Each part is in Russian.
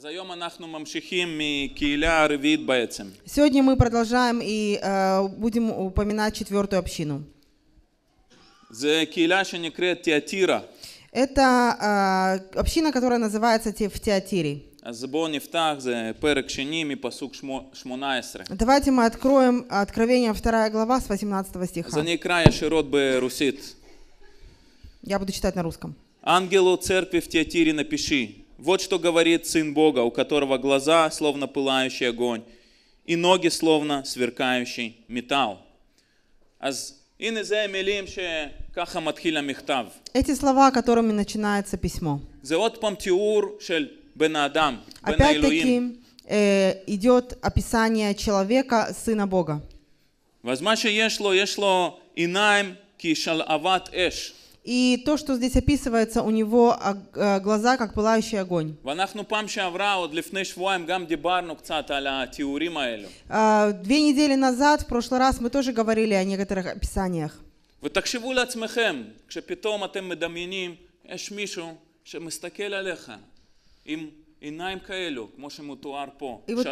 Сегодня мы продолжаем и э, будем упоминать четвертую общину. Это э, община, которая называется в Театире. Давайте мы откроем Откровение 2 глава с 18 стиха. За края Я буду читать на русском. Ангелу церкви в Театире напиши, вот что говорит Сын Бога, у которого глаза словно пылающий огонь, и ноги словно сверкающий металл. Эти слова, которыми начинается письмо. Опять-таки э, идет описание человека, Сына Бога. И то, что здесь описывается, у него э, глаза как пылающий огонь. А, две недели назад, в прошлый раз, мы тоже говорили о некоторых описаниях. ותחשבו и вот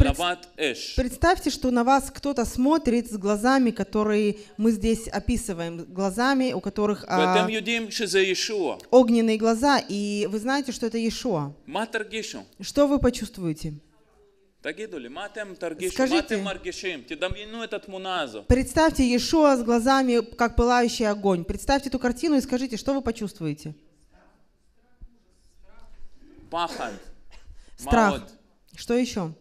представьте, что на вас кто-то смотрит с глазами, которые мы здесь описываем, глазами, у которых а... огненные глаза, и вы знаете, что это Иешуа. Что вы почувствуете? Скажите, ну, представьте Иешуа с глазами, как пылающий огонь. Представьте эту картину и скажите, что вы почувствуете? Пахант. Страх. Что еще?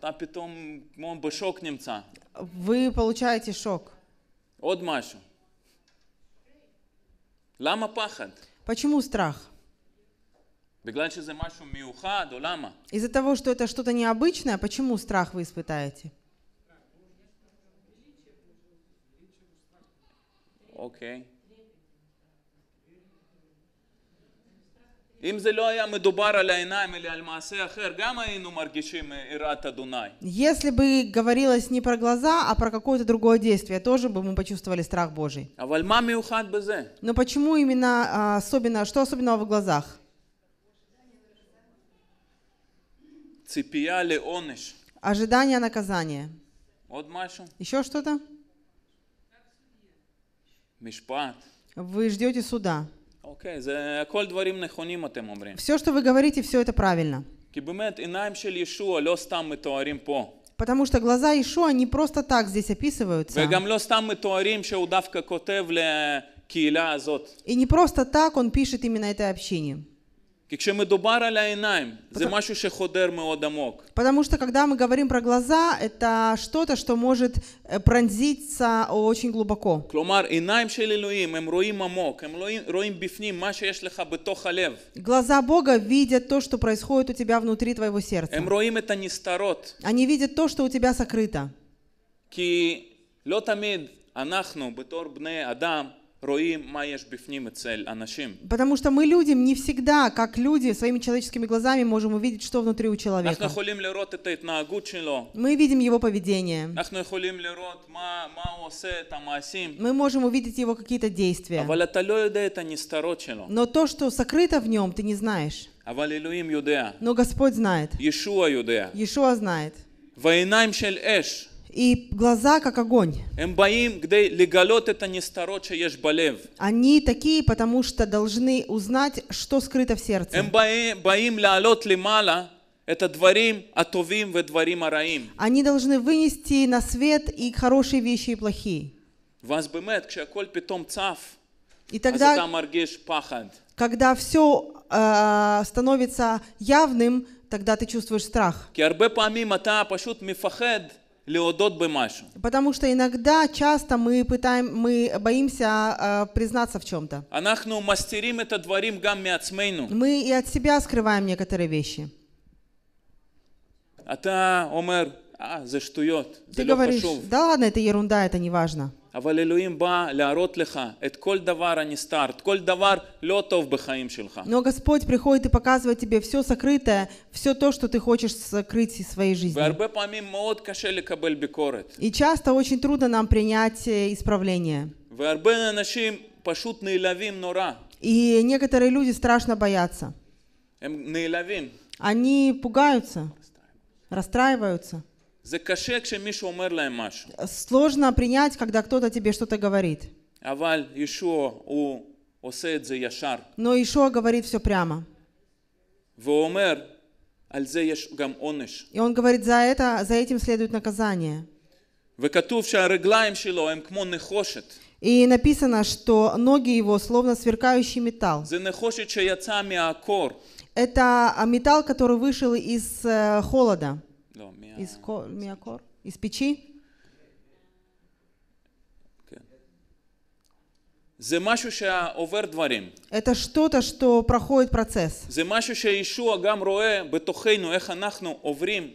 Та потом мон бы шок немца. Вы получаете шок. От Машу. Лама пахат. Почему страх? Из-за того, что это что-то необычное, почему страх вы испытаете? Окей. Okay. E Если бы говорилось не про глаза, а про какое-то другое действие, тоже бы мы почувствовали страх Божий. А Но почему именно а, особенно, что особенного в глазах? Ожидание наказания. Еще что-то? Вы ждете суда. אוקיי, זה הכל דברים נכונים אתם אומרים. Все, что вы говорите, все это правильно. כי באמת עיניים של ישוע לא סתם מתוארים Потому что глаза Ишуа не просто так здесь описываются. וגם לא סתם מתוארים שהוא דווקא כותב לקהילה הזאת. И не просто так он пишет именно этой общине. Потому, потому что когда мы говорим про глаза, это что-то, что может э, пронзиться очень глубоко. Глаза Бога видят то, что происходит у тебя внутри твоего сердца. Эм Они видят то, что у тебя сокрыто. כי לא תמיד אנחנו בתור בני а Потому что мы людям не всегда, как люди, своими человеческими глазами можем увидеть, что внутри у человека. Мы видим его поведение. А мы можем увидеть его какие-то действия. А Но то, что сокрыто в нем, ты не знаешь. Но Господь знает. Иешуа знает и глаза как огонь. Эм Они такие, потому что должны узнать, что скрыто в сердце. Эм а Они должны вынести на свет и хорошие вещи, и плохие. И тогда, а когда все э, становится явным, тогда ты чувствуешь страх. Потому что иногда, часто мы, пытаем, мы боимся э, признаться в чем-то. Мы и от себя скрываем некоторые вещи. А-та а Омер, «А, Ты говоришь, да ладно, это ерунда, это не важно. אבל אלוהים בא להראות לך את כל דבר הנסתרת, כל דבר לא טוב בחיים שלך. Но Господь приходит и показывает тебе все сокрытое, все то, что ты хочешь сокрыть из своей жизни. והרבה פעמים מאוד קשה לקבל ביקורת. И часто очень трудно нам принять э, исправление. והרבה אנשים פשוט נעלבים נורא. И некоторые люди страшно боятся. הם эм, נעלבים. Они пугаются, расстраиваются. זה קשה כשמישהו אומר להם משהו. Сложно принять, когда кто-то тебе что-то говорит. אבל ישוע הוא עושה את זה ישר. Но Ишуа говорит все прямо. והוא אומר, על זה יש גם עונש. И он говорит, за, это, за этим следует наказание. וכתוב שהרגליים שלו הם כמו נחושת. И написано, что ноги его словно сверкающий металл. Это металл, который вышел из э, холода. מאה... из, из печи? זה משהו שעובר דברים. это что-то, что проходит процесс. זה משהו שישוע גם רואה בתוכנו, איך אנחנו עוברים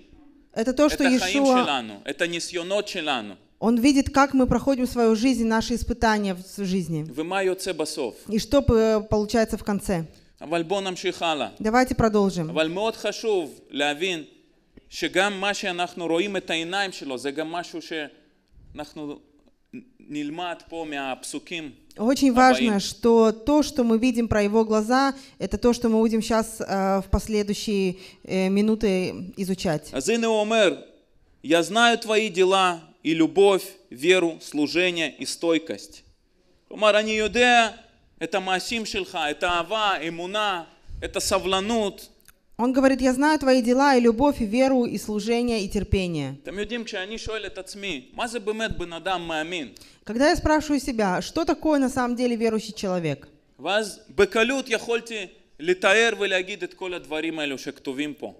это то, что את Иешуа... Он видит, как мы проходим свою жизнь, наши испытания в жизни. И что получается в конце. Давайте продолжим. שגם מה שאנחנו רואים את העיניים שלו זה גם משהו שאנחנו нельмат по псуким. Очень важно, что то, что мы видим про его глаза, это то, что мы будем сейчас э, в последующие э, минуты изучать. Омер, а я знаю твои дела и любовь, веру, служение и стойкость. Умар, они юдея, это масим шельха, это ава, имуна, это савланут, он говорит, я знаю твои дела и любовь, и веру, и служение, и терпение. Когда я спрашиваю себя, что такое на самом деле верующий человек?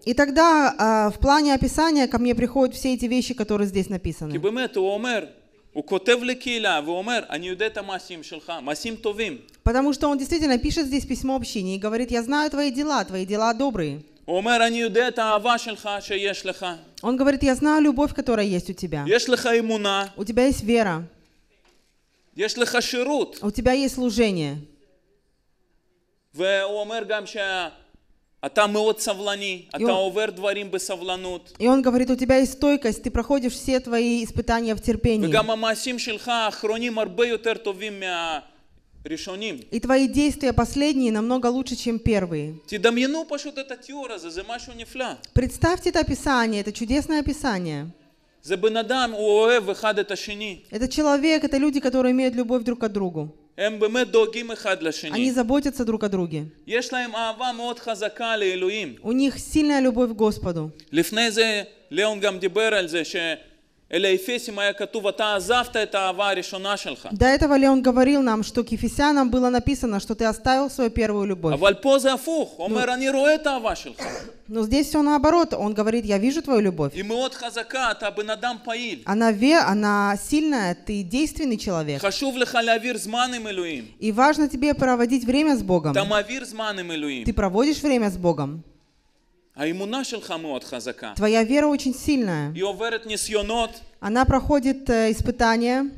И тогда а, в плане описания ко мне приходят все эти вещи, которые здесь написаны. הוא כותב לקהילה ואומר, אני יודע את המעשים שלך, מעשים טובים. Потому что он действительно пишет здесь письмо общине и говорит, я знаю твои дела, твои дела добрые. הוא אומר, אני יודע את האהבה שלך שיש לך. Он говорит, я знаю любовь, которая есть у тебя. יש לך אמונה. У тебя есть вера. יש לך שירות. У тебя есть служение. והוא אומר גם שה... И он, и он говорит, у тебя есть стойкость, ты проходишь все твои испытания в терпении. И твои действия последние намного лучше, чем первые. Представьте это описание, это чудесное описание. Это человек, это люди, которые имеют любовь друг к другу. Они заботятся друг о друге. У них сильная любовь к Господу. А До этого ли он говорил нам, что к Ефесянам было написано, что ты оставил свою первую любовь? А но, ну. но ну, здесь все наоборот. Он говорит, я вижу твою любовь. Она, а ве, она сильная, ты действенный человек. И важно тебе проводить время с Богом. Ты проводишь время с Богом. А Твоя вера очень сильная. Она проходит э, испытания.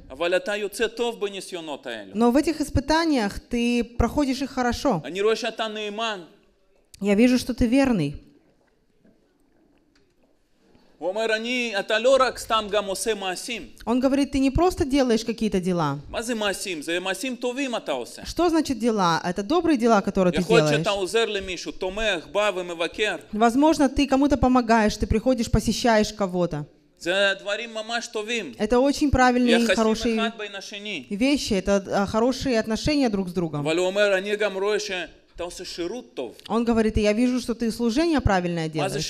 Но в этих испытаниях ты проходишь их хорошо. Я вижу, что ты верный. Он говорит, ты не просто делаешь какие-то дела. Что значит дела? Это добрые дела, которые ты делаешь. Возможно, ты кому-то помогаешь, ты приходишь, посещаешь кого-то. Это очень правильные и хорошие вещи, это а, хорошие отношения друг с другом. Он говорит, я вижу, что ты служение правильное делаешь.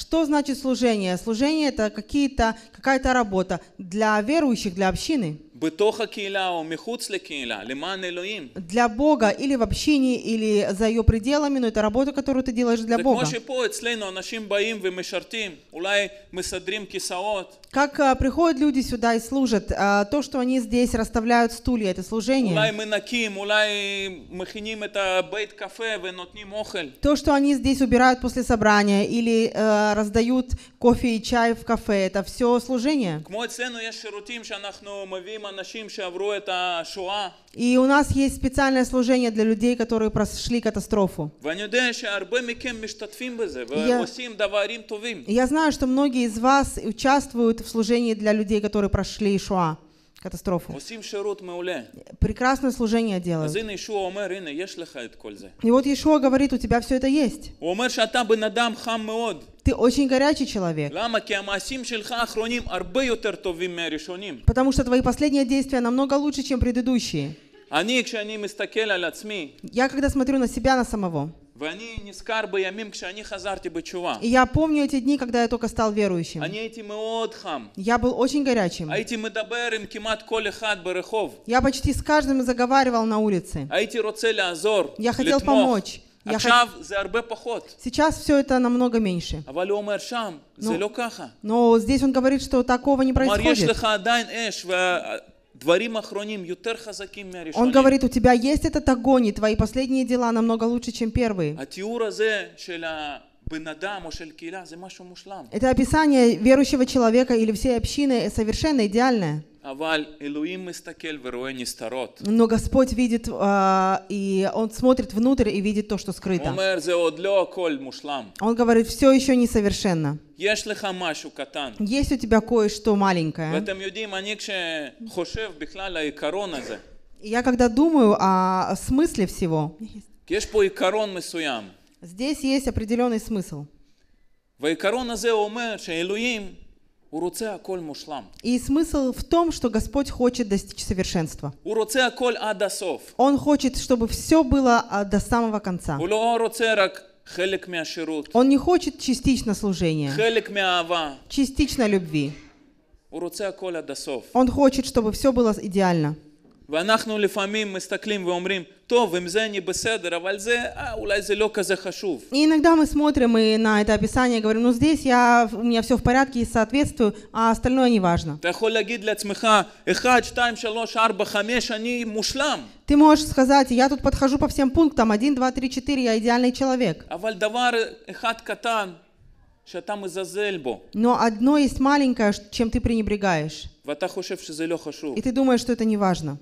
Что значит служение? Служение это какие-то, какая-то работа для верующих, для общины. Для Бога или в общине, или за ее пределами, но это работа, которую ты делаешь для Бога. А как а, приходят люди сюда и служат, а, то, что они здесь расставляют стулья, это служение. То, что они здесь убирают после собрания или раздают кофе и чай в кафе, это все служение. И у нас есть специальное служение для людей, которые прошли катастрофу. Я, я знаю, что многие из вас участвуют в служении для людей, которые прошли шоа катастрофу. Прекрасное служение делают. И вот Иешуа говорит, у тебя все это есть. Ты очень горячий человек. Потому что твои последние действия намного лучше, чем предыдущие. Я когда смотрю на себя, на самого, а и я помню эти дни, когда я только стал верующим. Я был очень горячим. А я почти с каждым заговаривал на улице. А я хотел помочь. Я хот... Сейчас все это намного меньше. Но, ну, но здесь он говорит, что такого не происходит. Он говорит, у тебя есть этот огонь, и твои последние дела намного лучше, чем первые. А это описание верующего человека или всей общины совершенно идеальное. Но Господь видит, а, и Он смотрит внутрь и видит то, что скрыто. Он говорит, все еще несовершенно. Есть у тебя кое-что маленькое. Я когда думаю о смысле всего, יש פה עיקרון מסוים. Здесь есть определенный смысл. И смысл в том, что Господь хочет достичь совершенства. Он хочет, чтобы все было а, до самого конца. Он не хочет частично служения, частично любви. Он хочет, чтобы все было идеально. ואנחנו לפעמים מסתכלים ואומרים, טוב, אם זה אני בסדר, אבל זה, אה, אולי זה לא כזה חשוב. И иногда мы смотрим и на это описание говорим, ну здесь я, у меня все в порядке и соответствую, а остальное не важно. אתה יכול להגיד לעצמך, 1, 2, 3, 4, 5, אני מושלם. Ты можешь сказать, я тут подхожу по всем пунктам, 1, 2, 3, 4, я идеальный человек. אבל דבר אחד קטן שאתה מזלזל בו. Но одно есть маленькое, чем ты пренебрегаешь. И ты думаешь, что это не важно.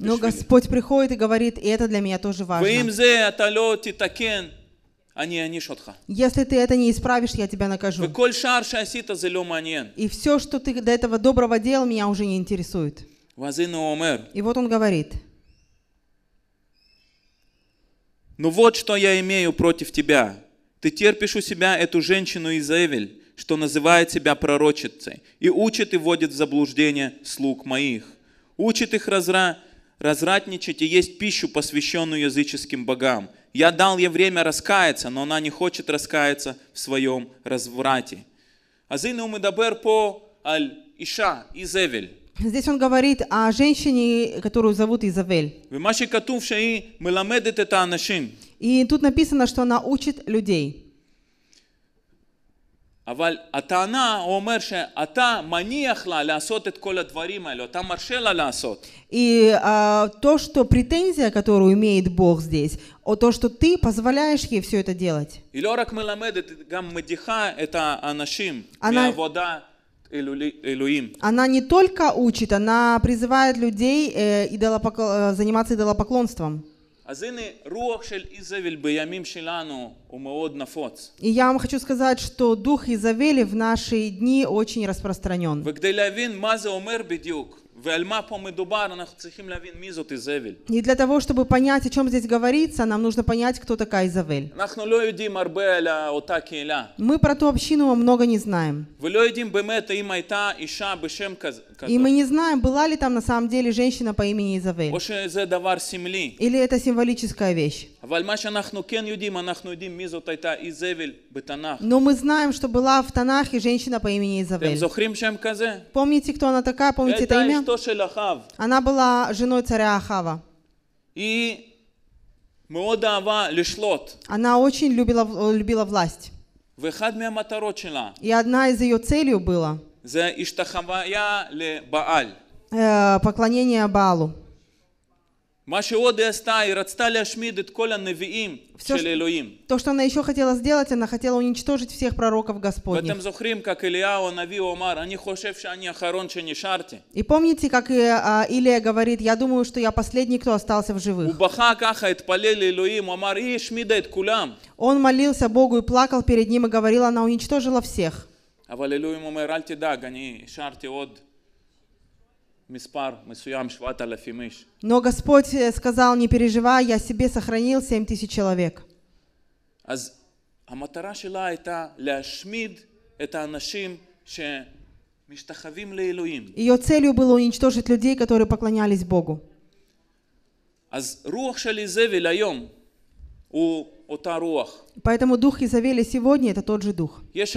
Но Господь приходит и говорит, и это для меня тоже важно. Если ты это не исправишь, я тебя накажу. И все, что ты до этого доброго делал, меня уже не интересует. И вот он говорит, «Ну вот что я имею против тебя. Ты терпишь у себя эту женщину из что называет себя пророчицей, и учит и вводит в заблуждение слуг моих. Учит их разра... разратничать и есть пищу, посвященную языческим богам. Я дал ей время раскаяться, но она не хочет раскаяться в своем разврате. Азины умидабер по аль иша, изевель. Здесь он говорит о женщине, которую зовут Изавель. И тут написано, что она учит людей. אבל הטענה, הוא אומר שאתה מניח לה לעשות את כל הדברים האלו, אתה מרשה לה לעשות. И а, то, что претензия, которую имеет Бог здесь, о то, что ты позволяешь ей все это делать. И лорак гам медиха это Она... вода Она не только учит, она призывает людей э, идолопок... Э, заниматься идолопоклонством. אז הנה רוח של איזבל בימים שלנו הוא מאוד נפוץ. И я вам хочу сказать, что дух Изавели в наши дни очень распространен. וכדי להבין מה זה אומר בדיוק. И для того, чтобы понять, о чем здесь говорится, нам нужно понять, кто такая Изавель. Мы про ту общину много не знаем. И мы не знаем, была ли там на самом деле женщина по имени Изавель. Или это символическая вещь. Но мы знаем, что была в Танахе женщина по имени Изавель. Помните, кто она такая? Помните это имя? Она была женой царя Ахава. И она очень любила, любила власть. И одна из ее целей была э, поклонение Баалу. מה שעוד היא עשתה, היא רצתה להשמיד את כל הנביאים все, То, что она еще хотела сделать, она хотела уничтожить всех пророков Господних. ואתם זוכרים, как אליהו הנביא הוא אמר, אני חושב שאני האחרון שנשארתי. И помните, как э, а, Илия говорит, я думаю, что я последний, кто остался в живых. הוא בכה ככה, התפלל לאלוהים, הוא אמר, Он молился Богу и плакал перед ним и говорил, она уничтожила всех. אבל אלוהים אומר, אל תדאג, אני השארתי עוד... Но Господь э, сказал, не переживай, я себе сохранил семь тысяч человек. А Ее целью было уничтожить людей, которые поклонялись Богу. Поэтому дух Изавеля сегодня это тот же дух. Есть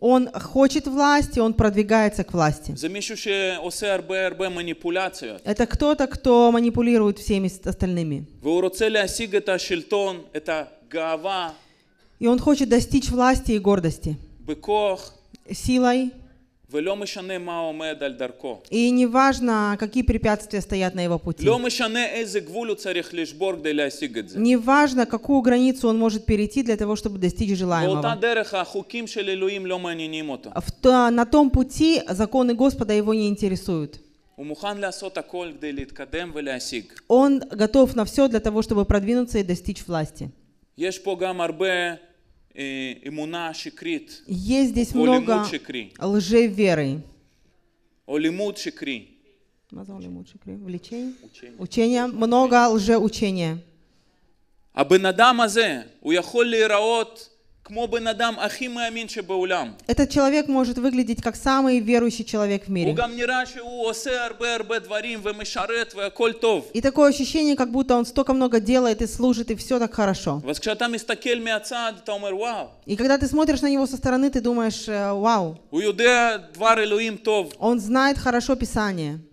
Он хочет власти, он продвигается к власти. Это кто-то, кто манипулирует всеми остальными. И он хочет достичь власти и гордости. Силой. И не важно, какие препятствия стоят на его пути. Не важно, какую границу он может перейти для того, чтобы достичь желаемого. на том пути законы Господа его не интересуют. Он готов на все для того, чтобы продвинуться и достичь власти. יש есть здесь много лжи веры. Олимут лжеверы. Влечение. Учение. Много лжеучения. הבן אדם הזה, הוא יכול להיראות этот человек может выглядеть как самый верующий человек в мире. И такое ощущение, как будто он столько много делает и служит, и все так хорошо. И когда ты смотришь на него со стороны, ты думаешь, э, вау. Он знает хорошо Писание.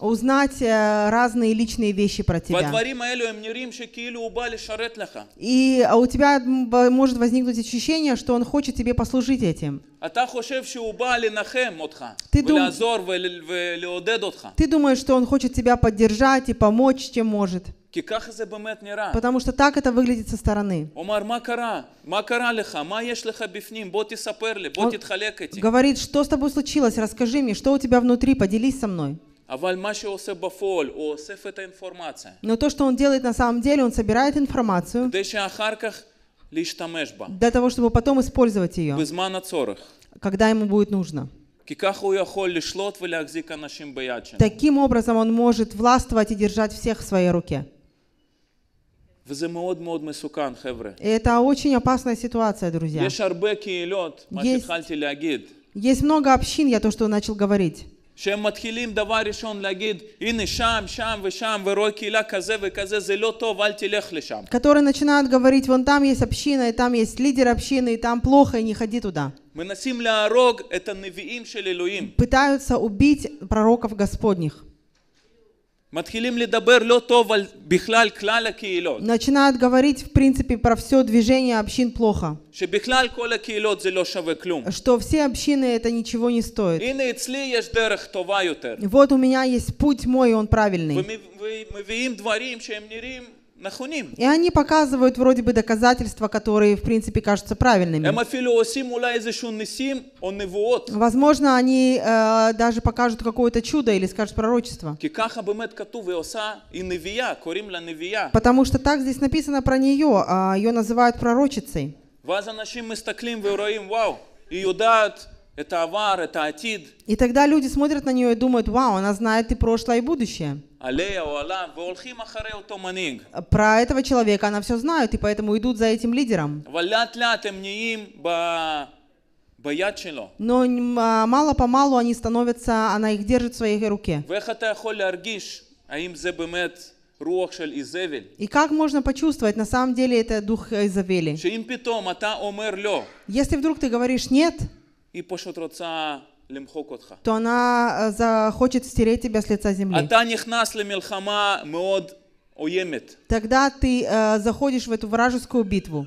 Узнать э, разные личные вещи про тебя. И а у тебя может возникнуть ощущение, что он хочет тебе послужить этим. А Ты, дум... Ты думаешь, что он хочет тебя поддержать и помочь, чем может. Потому что так это выглядит со стороны. Он говорит, что с тобой случилось, расскажи мне, что у тебя внутри, поделись со мной. Но то, что он делает на самом деле, он собирает информацию для того, чтобы потом использовать ее, когда ему будет нужно. Таким образом он может властвовать и держать всех в своей руке. И это очень опасная ситуация, друзья. Есть, есть много общин, я то, что начал говорить. שהם מתחילים דבר ראשון להגיד הנה שם, שם ושם ורואה קהילה כזה וכזה זה לא טוב אל תלך לשם. которые начинают говорить вон там есть община и там есть лидер общины и там плохо и не ходи туда. מנסים להרוג את הנביאים של אלוהים. пытаются убить пророков Господних. Начинают говорить, в принципе, про все движение общин плохо. Что все общины это ничего не стоит. Вот у меня есть путь мой, он правильный. И они показывают вроде бы доказательства, которые в принципе кажутся правильными. Эм Возможно, они э, даже покажут какое-то чудо или скажут пророчество. Потому что так здесь написано про нее, а ее называют пророчицей. И это Авар, это Атид. И тогда люди смотрят на нее и думают, вау, она знает и прошлое, и будущее. А Про этого человека она все знает, и поэтому идут за этим лидером. Но а, мало-помалу они становятся, она их держит в своей руке. А и как можно почувствовать, на самом деле это дух Изавели? Если вдруг ты говоришь «нет», היא פשוט רוצה למחוק אותך. то она э, захочет стереть тебя с лица земли. אתה נכנס למלחמה מאוד עוימת. тогда ты э, заходишь в эту вражескую битву.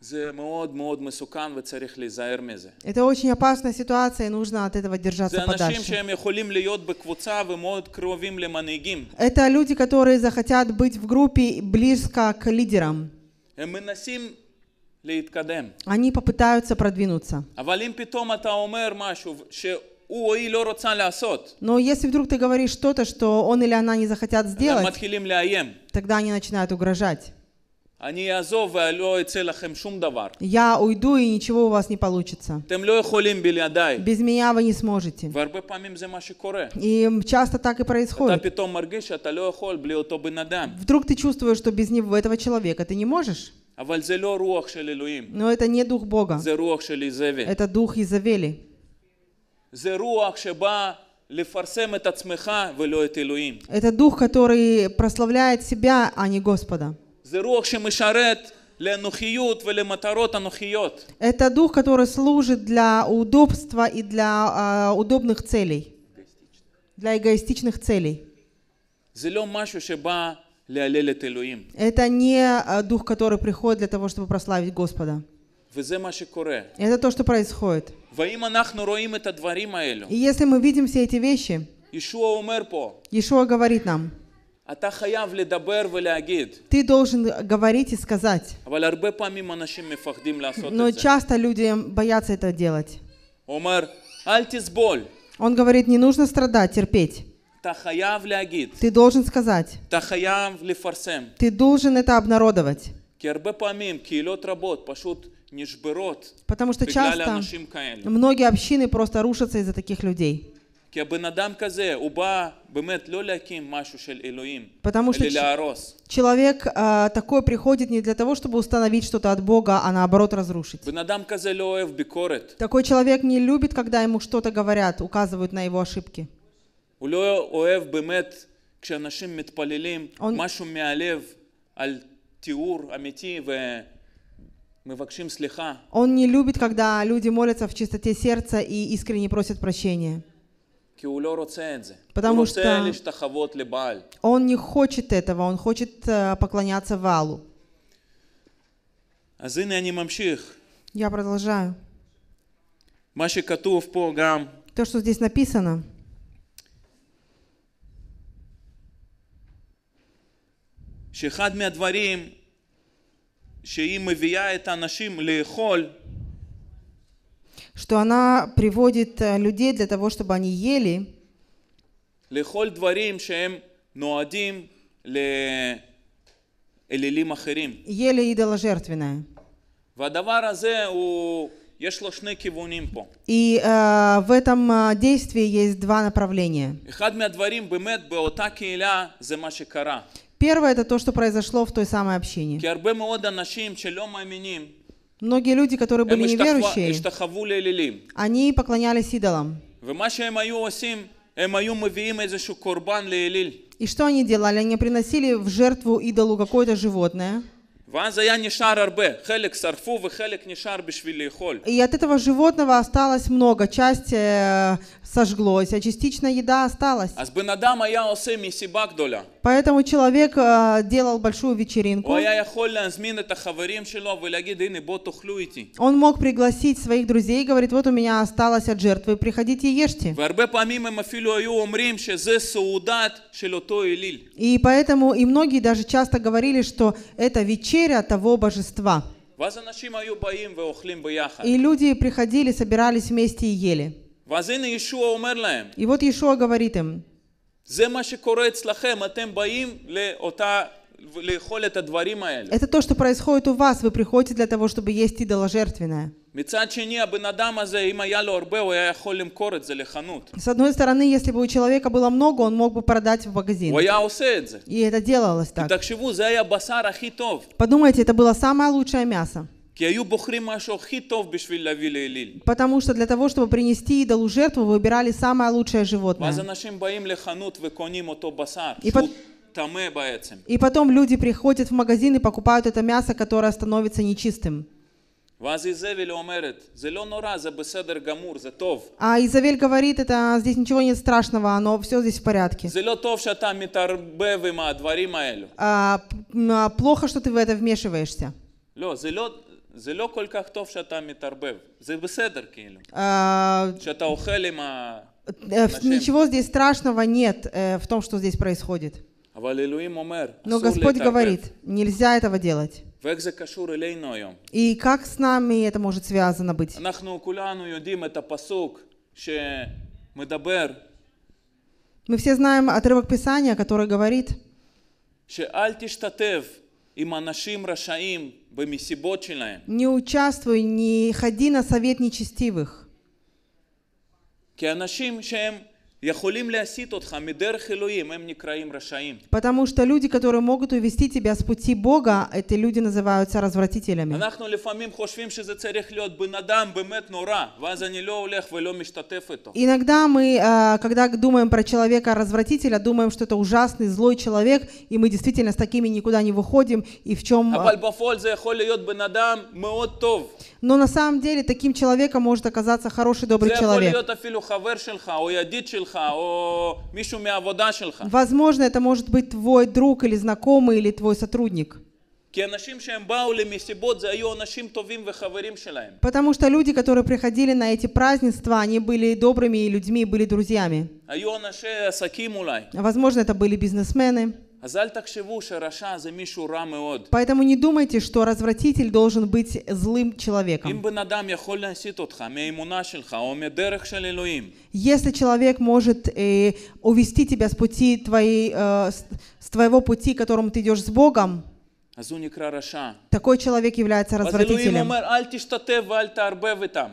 Это очень опасная ситуация, и нужно от этого держаться подальше. Это люди, которые захотят быть в группе близко к лидерам. Они попытаются продвинуться. Но если вдруг ты говоришь что-то, что он или она не захотят сделать, тогда они начинают угрожать. Я уйду, и ничего у вас не получится. Без меня вы не сможете. И часто так и происходит. Вдруг ты чувствуешь, что без него, этого человека ты не можешь. Но это не дух Бога. Это дух Изавели. Это дух, который прославляет себя, а не Господа. А это дух, который служит для удобства и для а, удобных целей. Для эгоистичных целей. А это не дух, который приходит для того, чтобы прославить Господа. Это то, что происходит. И если мы видим все эти вещи, ישוע говорит нам, а Ты должен говорить и сказать. Но часто люди боятся это делать. Он говорит, не нужно страдать, терпеть. Ты должен сказать. Ты должен это обнародовать. Потому что часто многие общины просто рушатся из-за таких людей. Потому что человек а, такой приходит не для того, чтобы установить что-то от Бога, а наоборот разрушить. Такой человек не любит, когда ему что-то говорят, указывают на его ошибки. Он... Он не любит, когда люди молятся в чистоте сердца и искренне просят прощения. Потому что он не хочет этого, он хочет э, поклоняться Валу. А Я продолжаю. То, что здесь написано, שאחד מהדברים שהיא מביאה את нашим לאכול что она приводит э, людей для того, чтобы они ели. ели идоложертвенное. והדבר הזה И uh, в этом э, действии есть два направления. Первое это то, что произошло в той самой общине. Многие люди, которые были эм, неверующие, они поклонялись идолам. Эм эм И что они делали? Они приносили в жертву идолу какое-то животное не не сарфу, вы холь. И от этого животного осталось много, часть э, сожглось, а частично еда осталась. Поэтому человек э, делал большую вечеринку. А хаварим, Он мог пригласить своих друзей, говорит, вот у меня осталось от жертвы, приходите ешьте. умрим, зе и ешьте. И поэтому и многие даже часто говорили, что это вечеринка вечеря того божества. И люди приходили, собирались вместе и ели. И вот Иешуа говорит им, это то, что происходит у вас. Вы приходите для того, чтобы есть идоложертвенное. С одной стороны, если бы у человека было много, он мог бы продать в магазин. И это делалось так. Подумайте, это было самое лучшее мясо. Потому что для того, чтобы принести идолу жертву, выбирали самое лучшее животное. И, по... И потом люди приходят в магазин и покупают это мясо, которое становится нечистым. А Изавель говорит, это а, здесь ничего нет страшного, оно все здесь в порядке. А, а, плохо, что ты в это вмешиваешься. זה а, э, Ничего здесь страшного нет э, в том, что здесь происходит. Но Господь говорит, нельзя этого делать. И как с нами это может связано быть? Мы все знаем отрывок Писания, который говорит, не участвуй, не ходи на совет нечестивых. Потому что люди, которые могут увести тебя с пути Бога, эти люди называются развратителями. Иногда мы, когда думаем про человека-развратителя, думаем, что это ужасный, злой человек, и мы действительно с такими никуда не выходим, и в чем... Но на самом деле таким человеком может оказаться хороший, добрый человек. Возможно, это может быть твой друг или знакомый или твой сотрудник. Потому что люди, которые приходили на эти празднества, они были добрыми людьми, были друзьями. Возможно, это были бизнесмены. Поэтому не думайте, что развратитель должен быть злым человеком. Если человек может э, увести тебя с пути твоей, э, с твоего пути, которым ты идешь с Богом, такой человек является развратителем.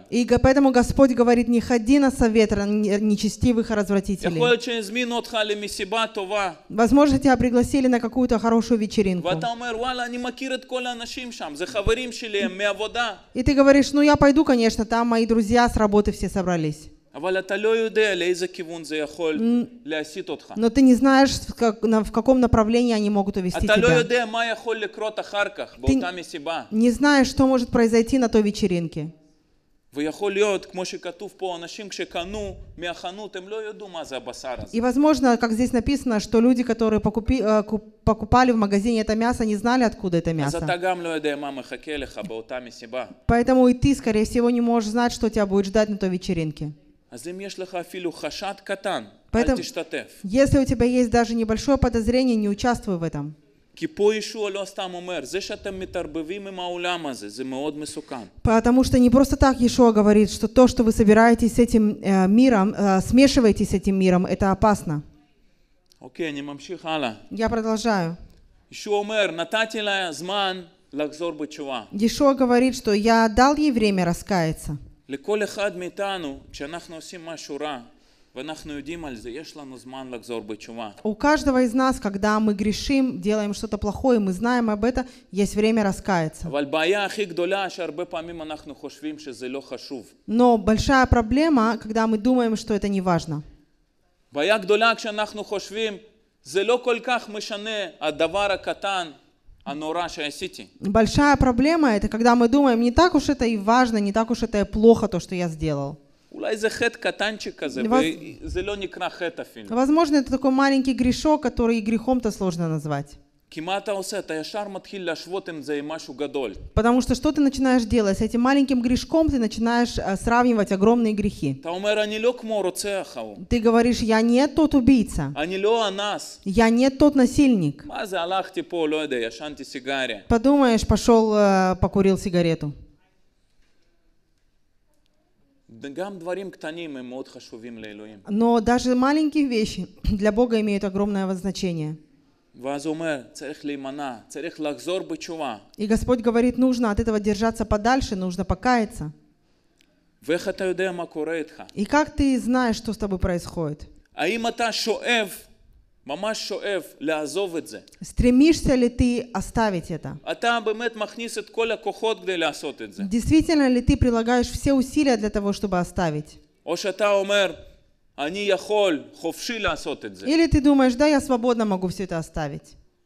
И поэтому Господь говорит, не ходи на совет нечестивых и а развратителей. Возможно, тебя пригласили на какую-то хорошую вечеринку. И ты говоришь, ну я пойду, конечно, там мои друзья с работы все собрались. Но ты не знаешь, как, на, в каком направлении они могут увести тебя. Ты не знаешь, что может произойти на той вечеринке. И возможно, как здесь написано, что люди, которые покупи, э, покупали в магазине это мясо, не знали, откуда это мясо. А Поэтому и ты, скорее всего, не можешь знать, что тебя будет ждать на той вечеринке. А Поэтому, если у тебя есть даже небольшое подозрение, не участвуй в этом. Потому что не просто так Иешуа говорит, что то, что вы собираетесь с этим э, миром, э, смешиваетесь с этим миром, это опасно. Окей, Я продолжаю. Иешуа Иешуа говорит, что я дал ей время раскаяться. לכל אחד מאיתנו, כשאנחנו עושים משהו רע, ואנחנו יודעים על זה, יש לנו זמן לחזור בתשובה. У каждого из нас, когда мы грешим, делаем что-то плохое, мы знаем об этом, есть время раскаяться. אבל בעיה הכי גדולה, שהרבה פעמים אנחנו חושבים שזה לא חשוב. Но большая проблема, когда мы думаем, что это не важно. בעיה גדולה כשאנחנו חושבים, זה לא כל כך משנה, הדבר הקטן, Большая проблема это, когда мы думаем, не так уж это и важно, не так уж это и плохо то, что я сделал. Возможно, это такой маленький грешок, который грехом-то сложно назвать. Потому что что ты начинаешь делать? С этим маленьким грешком ты начинаешь э, сравнивать огромные грехи. Ты говоришь, я не тот убийца. А я не тот насильник. Подумаешь, пошел э, покурил сигарету. Но даже маленькие вещи для Бога имеют огромное значение. И Господь говорит, нужно от этого держаться подальше, нужно покаяться. И как ты знаешь, что с тобой происходит? А Стремишься ли ты оставить это? А Действительно ли ты прилагаешь все усилия для того, чтобы оставить? אני יכול חופשי לעשות את Или ты думаешь, да, я свободно могу все это оставить.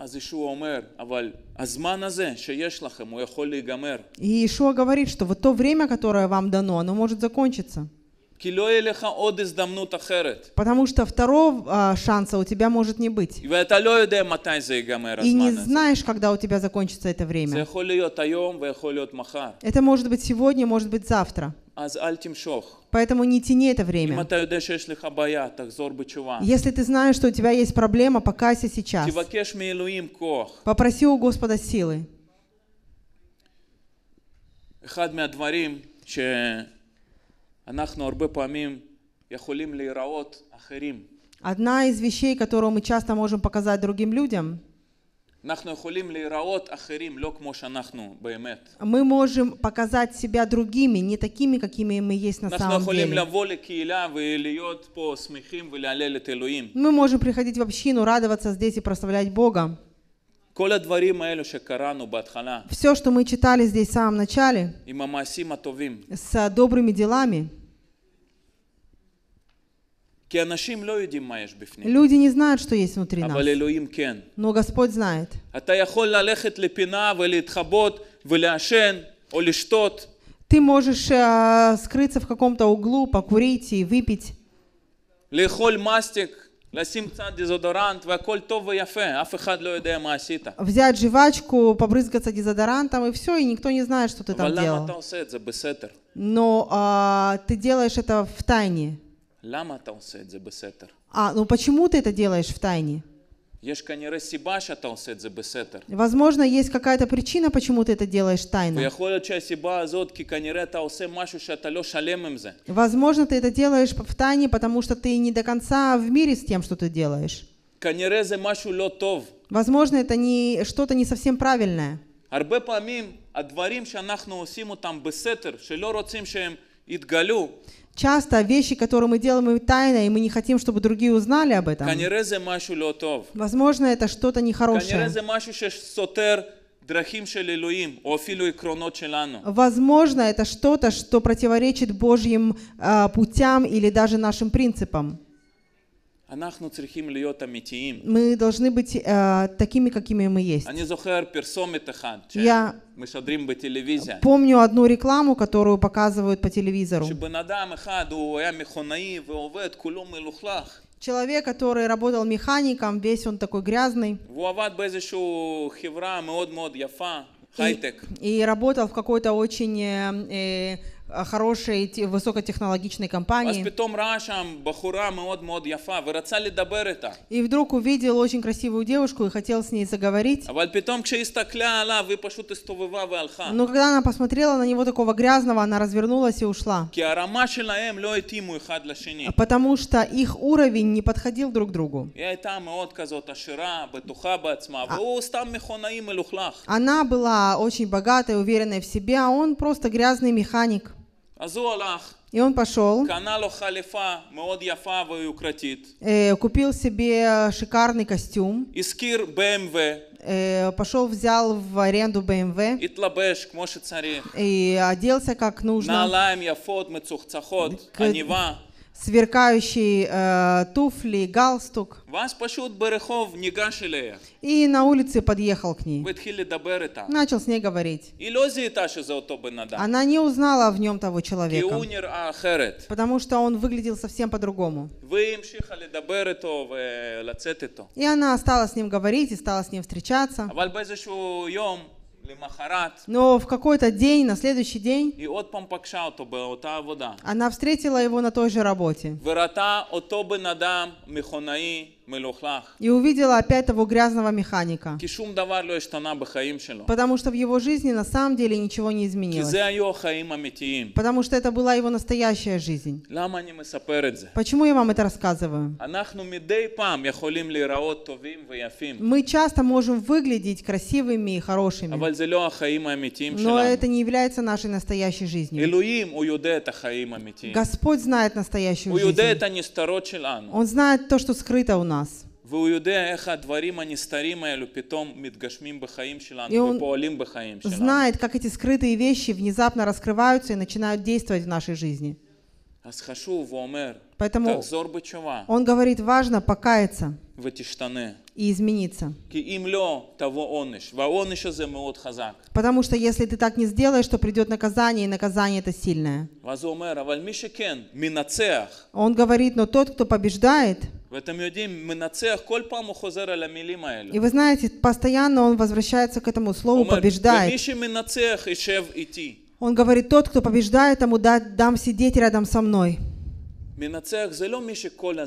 אז ישוע אומר, אבל הזמן הזה שיש לכם, הוא יכול להיגמר. говорит, что вот то время, которое вам дано, оно может закончиться. כי לא יהיה לך עוד הזדמנות אחרת. Потому что второго а, шанса у тебя может не быть. ואתה לא יודע מתי זה ייגמר הזמן הזה. И не знаешь, когда у тебя закончится это время. זה יכול להיות היום ויכול להיות מחר. Это может быть сегодня, может быть завтра. А Поэтому не тяни это время. Если ты знаешь, что у тебя есть проблема, покайся сейчас. Попроси у Господа силы. Одна из вещей, которую мы часто можем показать другим людям, мы можем показать себя другими, не такими, какими мы есть на самом деле. Мы можем приходить в общину, радоваться здесь и прославлять Бога. Все, что мы читали здесь в самом начале. С добрыми делами. Люди не знают, что есть внутри нас. Но Господь знает. Ты можешь э, скрыться в каком-то углу, покурить и выпить. взять жвачку, побрызгаться дезодорантом и все, и никто не знает, что ты там а делал. Но а, ты делаешь это в тайне. А, ну почему ты это делаешь в тайне? Возможно, есть какая-то причина, почему ты это делаешь тайно. Возможно, ты это делаешь в тайне, потому что ты не до конца в мире с тем, что ты делаешь. Возможно, это не что-то не совсем правильное. Часто вещи, которые мы делаем, мы тайно, и мы не хотим, чтобы другие узнали об этом. Возможно, это что-то нехорошее. Возможно, это что-то, что противоречит Божьим а, путям или даже нашим принципам. Мы должны быть э, такими, какими мы есть. Я помню одну рекламу, которую показывают по телевизору. Человек, который работал механиком, весь он такой грязный. И, и работал в какой-то очень э, э Э, хорошей, высокотехнологичной компании. И вдруг увидел очень красивую девушку и хотел с ней заговорить. А Но когда она посмотрела на него такого грязного, она развернулась и ушла. А потому что их уровень не подходил друг другу. А она была очень богатой, уверенной в себе, а он просто грязный механик. И он пошел, э, купил себе шикарный костюм, эм э, пошел взял в аренду BMW эм и оделся как нужно, сверкающие э, туфли, галстук. И на улице подъехал к ней. Начал с ней говорить. Она не узнала в нем того человека, а потому что он выглядел совсем по-другому. И она стала с ним говорить и стала с ним встречаться. А но в какой-то день, на следующий день, она встретила его на той же работе и увидела опять того грязного механика. Потому что в его жизни на самом деле ничего не изменилось. Потому что это была его настоящая жизнь. Почему я вам это рассказываю? Мы часто можем выглядеть красивыми и хорошими. Но это не является нашей настоящей жизнью. Господь знает настоящую жизнь. Он знает то, что скрыто у нас нас. והוא יודע знает, как эти скрытые вещи внезапно раскрываются и начинают действовать в нашей жизни. Поэтому Он говорит, важно покаяться. ותשתנה. И измениться. Потому что если ты так не сделаешь, то придет наказание, и наказание это сильное. А он говорит, но тот, кто побеждает, и вы знаете, постоянно он возвращается к этому слову «побеждает». Он говорит, тот, кто побеждает, тому дам сидеть рядом со мной. מנצח זה לא מי שכל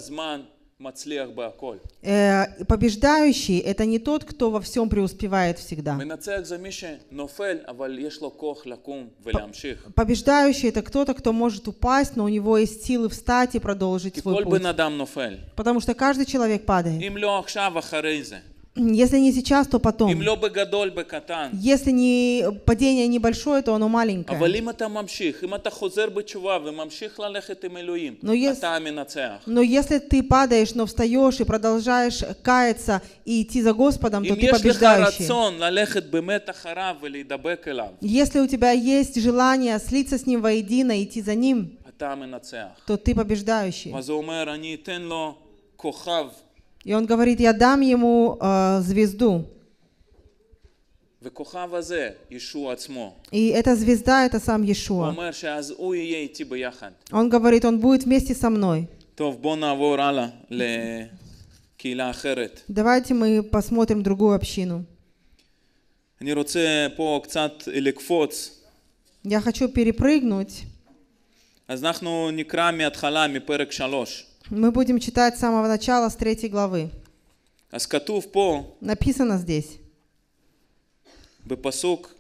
Э, побеждающий – это не тот, кто во всем преуспевает всегда. Побеждающий – это кто-то, кто может упасть, но у него есть силы встать и продолжить свой путь. Потому что каждый человек падает. Если не сейчас, то потом. Если не падение небольшое, то оно маленькое. А но если, но если ты падаешь, но встаешь и продолжаешь каяться и идти за Господом, то ты побеждающий. Если у тебя есть желание слиться с Ним воедино, идти за Ним, то ты побеждающий. И он говорит, я дам ему э, звезду. И эта звезда, это сам Иешуа. Он говорит, он будет вместе со мной. Давайте мы посмотрим другую общину. Я хочу перепрыгнуть. אז אנחנו נקרא מההתחלה, מפרק мы будем читать с самого начала, с третьей главы. Аз като в по... Написано здесь. Бепасук,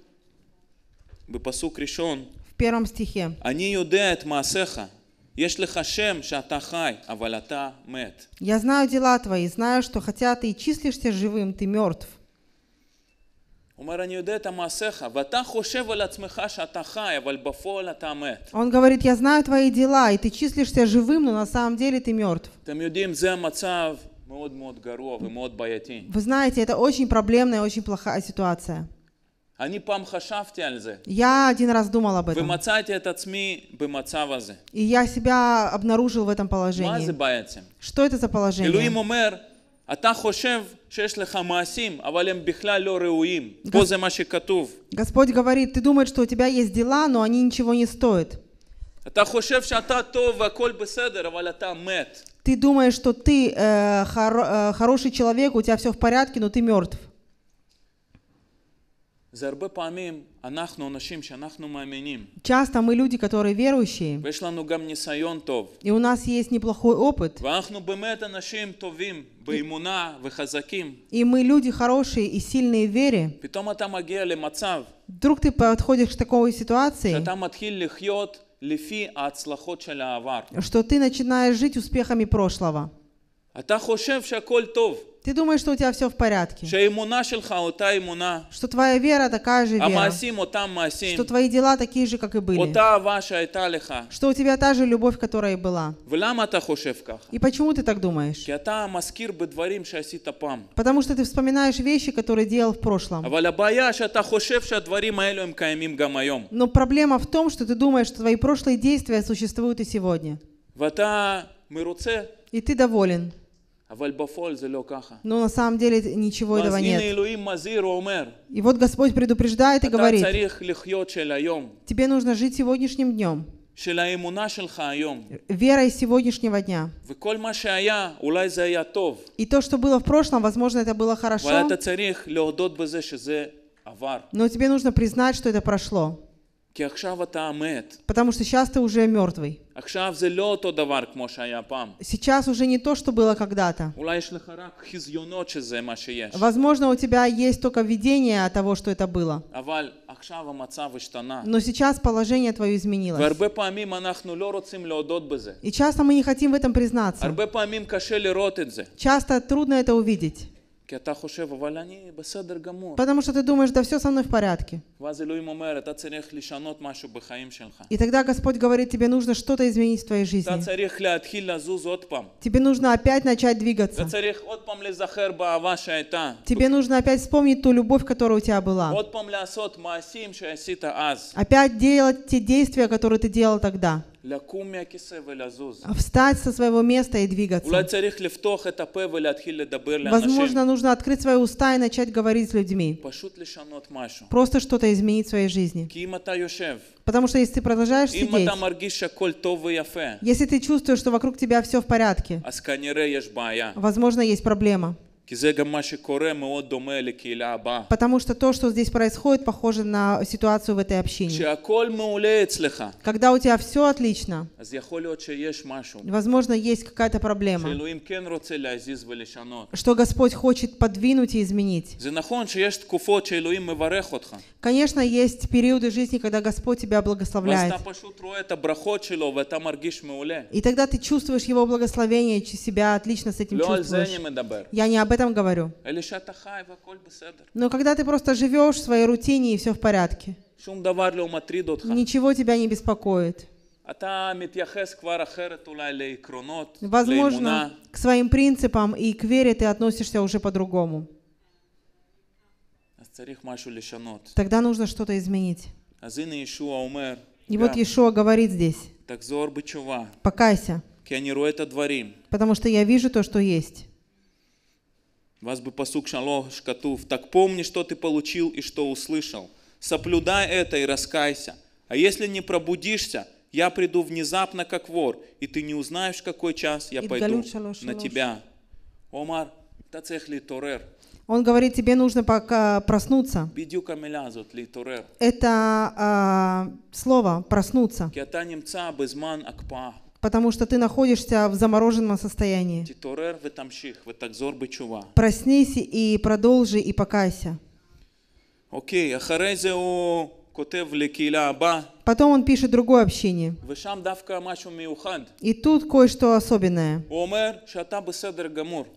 бепасук решен. В первом стихе. Они юдеет маасеха. יש לך שם שאתה חי, אבל אתה מת. Я знаю дела твои, знаю, что хотя ты и числишься живым, ты мертв. А Он говорит, я знаю твои дела, и ты числишься живым, но на самом деле ты мертв. Вы знаете, это очень проблемная, очень плохая ситуация. Я один раз думал об этом. И я себя обнаружил в этом положении. Что это за положение? חושב, эм Господь говорит, ты думаешь, что у тебя есть дела, но они ничего не стоят. Ты думаешь, что ты э, хор, э, хороший человек, у тебя все в порядке, но ты мертв. Часто мы люди, которые верующие, и у нас есть неплохой опыт, и мы люди хорошие и сильные в вере. Вдруг ты подходишь к такой ситуации, что ты начинаешь жить успехами прошлого. Ты думаешь, что у тебя все в порядке. Что твоя вера такая же а вера. Что твои дела такие же, как и были. Что у тебя та же любовь, которая и была. И почему ты так думаешь? Потому что ты вспоминаешь вещи, которые делал в прошлом. А Но проблема в том, что ты думаешь, что твои прошлые действия существуют и сегодня. И ты доволен. Но на самом деле ничего этого нет. И вот Господь предупреждает и говорит, тебе нужно жить сегодняшним днем. Верой сегодняшнего дня. И то, что было в прошлом, возможно, это было хорошо. Но тебе нужно признать, что это прошло. Потому что сейчас ты уже мертвый. Сейчас уже не то, что было когда-то. Возможно, у тебя есть только видение того, что это было. Но сейчас положение твое изменилось. И часто мы не хотим в этом признаться. Часто трудно это увидеть. Потому что ты думаешь, да все со мной в порядке. И тогда Господь говорит, тебе нужно что-то изменить в твоей жизни. Тебе нужно опять начать двигаться. Тебе нужно опять вспомнить ту любовь, которая у тебя была. Опять делать те действия, которые ты делал тогда. E а встать со своего места и двигаться. Возможно, нужно открыть свои уста и начать говорить с людьми. Просто что-то изменить в своей жизни. Потому что если ты продолжаешь сидеть, если ты чувствуешь, что вокруг тебя все в порядке, возможно, есть проблема. Потому что то, что здесь происходит, похоже на ситуацию в этой общине. Когда у тебя все отлично, возможно, есть какая-то проблема, что Господь хочет подвинуть и изменить. Конечно, есть периоды жизни, когда Господь тебя благословляет. И тогда ты чувствуешь Его благословение, себя отлично с этим чувствуешь. Я не об этом этом говорю. Но когда ты просто живешь в своей рутине и все в порядке, ничего тебя не беспокоит. А Возможно, к своим принципам и к вере ты относишься уже по-другому. Тогда нужно что-то изменить. И вот Иешуа говорит здесь, покайся, потому что я вижу то, что есть. Вас бы пасук шалох шкатув. Так помни, что ты получил и что услышал. Соблюдай это и раскайся. А если не пробудишься, я приду внезапно, как вор, и ты не узнаешь, какой час я пойду на тебя. Омар, цехли торер. Он говорит, тебе нужно пока проснуться. Это э, слово «проснуться» потому что ты находишься в замороженном состоянии. Проснись и продолжи и покайся. Окей, אחרי זה הוא כותב לקהילה הבאה. Потом он пишет другое общение. И тут кое-что особенное.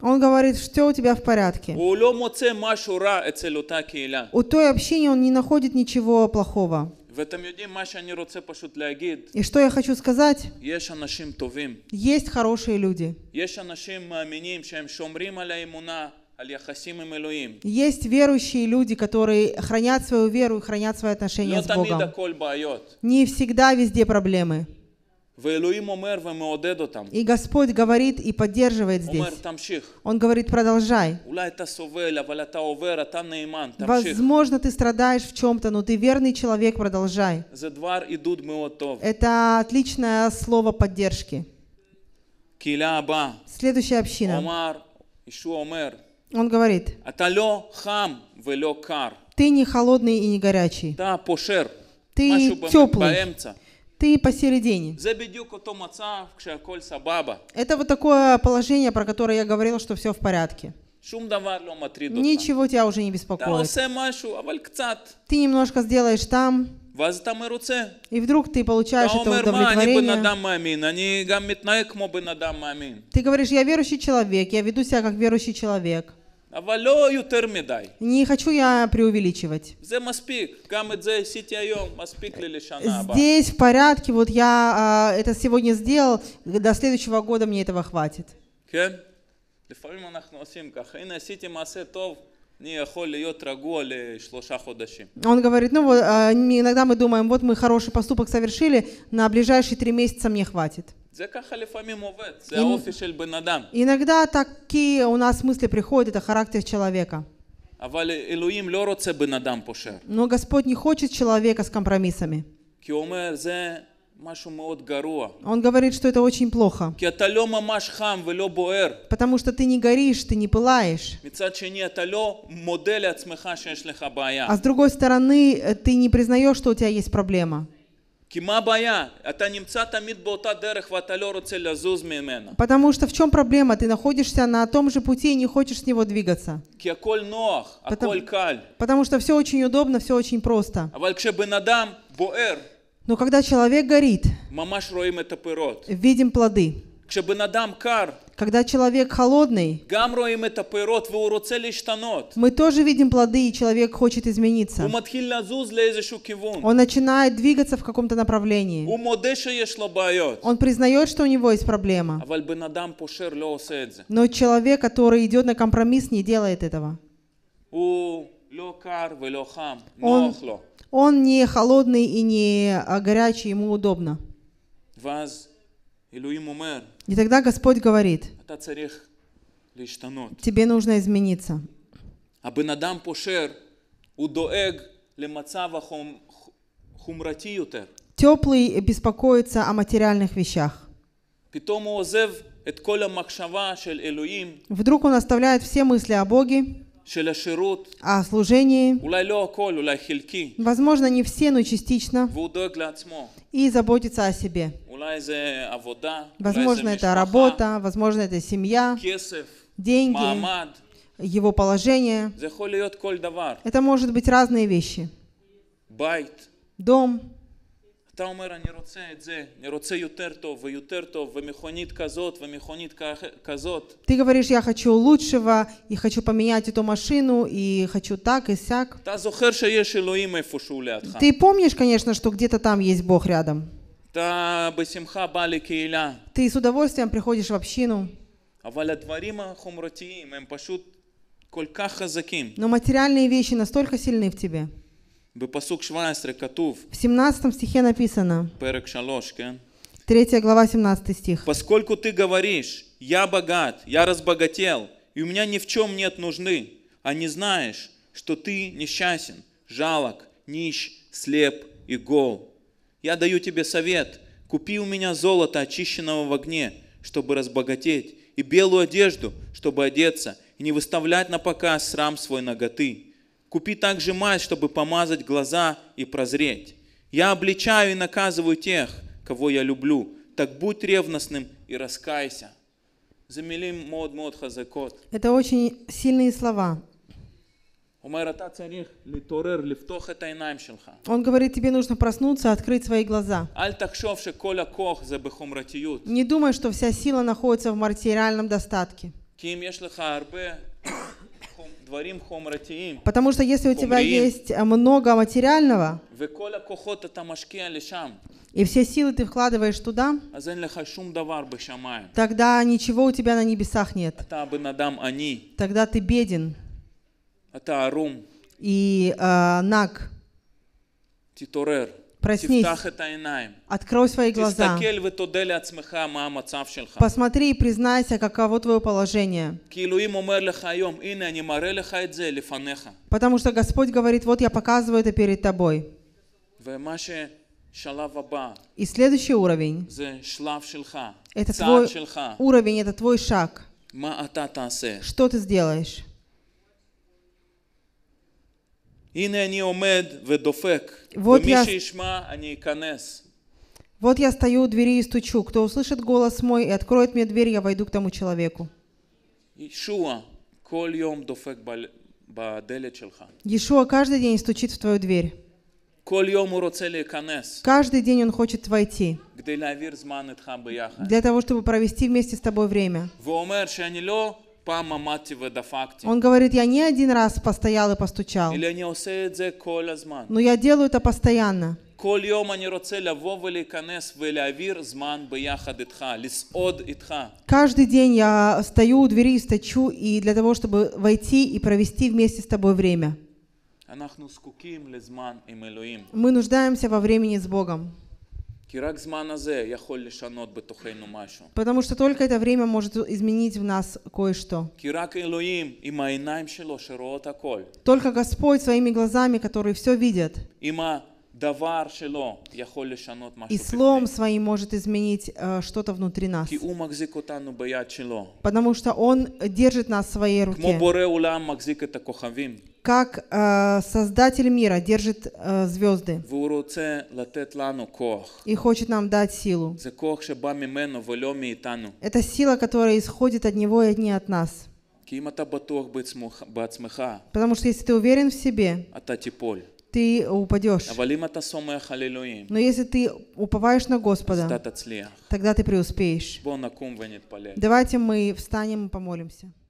Он говорит, что у тебя в порядке. У той общения он не находит ничего плохого. В этом И что я хочу сказать? Есть хорошие люди. Э, Есть верующие люди, которые хранят свою веру и хранят свои отношения с Богом. Не всегда везде проблемы. И Господь говорит и поддерживает здесь. Он говорит, продолжай. А Возможно, ты страдаешь в чем-то, но ты верный человек, продолжай. Это отличное слово поддержки. Следующая община. Он говорит, ты не холодный и не горячий. Ты теплый ты по Это вот такое положение, про которое я говорил, что все в порядке. Ничего тебя уже не беспокоит. Ты немножко сделаешь там, и вдруг ты получаешь это удовлетворение. Ты говоришь, я верующий человек, я веду себя как верующий человек. Не хочу я преувеличивать. Здесь в порядке, вот я а, это сегодня сделал, до следующего года мне этого хватит. А Он говорит, ну вот, а, иногда мы думаем, вот мы хороший поступок совершили, на ближайшие три месяца мне хватит. Иногда такие у нас мысли приходят, это характер человека. Но Господь не хочет человека с компромиссами. Он говорит, что это очень плохо. Потому что ты не горишь, ты не пылаешь. А с другой стороны, э, ты не признаешь, что у тебя есть проблема. Потому что в чем проблема? Ты находишься на том же пути и не хочешь с него двигаться. А а потому, потому что все очень удобно, все очень просто. А Но когда человек горит, видим плоды. Когда человек холодный, мы тоже видим плоды, и человек хочет измениться. Он начинает двигаться в каком-то направлении. Он признает, что у него есть проблема. А Но человек, который идет на компромисс, не делает этого. Он, он не холодный и не а горячий, ему удобно. И тогда Господь говорит, тебе нужно измениться. Теплый беспокоится о материальных вещах. Вдруг он оставляет все мысли о Боге, о служении, возможно, не все, но частично, и заботится о себе. Возможно, это работа, возможно, это семья, деньги, его положение. Это может быть разные вещи. Дом. Ты говоришь я хочу лучшего и хочу поменять эту машину и хочу так и сяк. Ты помнишь, конечно, что где-то там есть Бог рядом. Ты с удовольствием приходишь в общину. А Но материальные вещи настолько сильны в тебе. В 17 стихе написано, Третья глава, 17 стих. «Поскольку ты говоришь, я богат, я разбогател, и у меня ни в чем нет нужды, а не знаешь, что ты несчастен, жалок, нищ, слеп и гол» я даю тебе совет, купи у меня золото, очищенного в огне, чтобы разбогатеть, и белую одежду, чтобы одеться, и не выставлять на показ срам свой ноготы. Купи также мазь, чтобы помазать глаза и прозреть. Я обличаю и наказываю тех, кого я люблю. Так будь ревностным и раскайся. Это очень сильные слова. Он говорит, тебе нужно проснуться, открыть свои глаза. Не думай, что вся сила находится в материальном достатке. Потому что если у тебя есть э, много материального, и все силы ты вкладываешь туда, тогда ничего у тебя на небесах нет. Тогда ты беден арум. и э, Наг. Проснись, открой свои глаза. Посмотри и признайся, каково твое положение. Потому что Господь говорит, вот я показываю это перед тобой. И следующий уровень – это твой уровень, это твой шаг. Что ты сделаешь? הנה אני עומד ודופק, вот ומי я... שישמע Вот я стою у двери и стучу. Кто услышит голос мой и откроет мне дверь, я войду к тому человеку. Иешуа каждый день стучит в твою дверь. Каждый день он хочет войти. Для того, чтобы провести вместе с тобой время. Он говорит, я не один раз постоял и постучал. Но я делаю это постоянно. Каждый день я стою у двери и стучу, и для того, чтобы войти и провести вместе с тобой время. Мы нуждаемся во времени с Богом. Потому что только это время может изменить в нас кое-что. Только Господь своими глазами, которые все видят, и словом своим может изменить э, что-то внутри нас. Потому что Он держит нас в своей руке как э, Создатель мира держит э, звезды. И хочет нам дать силу. Это сила, которая исходит от Него и не от нас. Потому что если ты уверен в себе, а ты упадешь. Но если ты уповаешь на Господа, тогда ты преуспеешь. Давайте мы встанем и помолимся.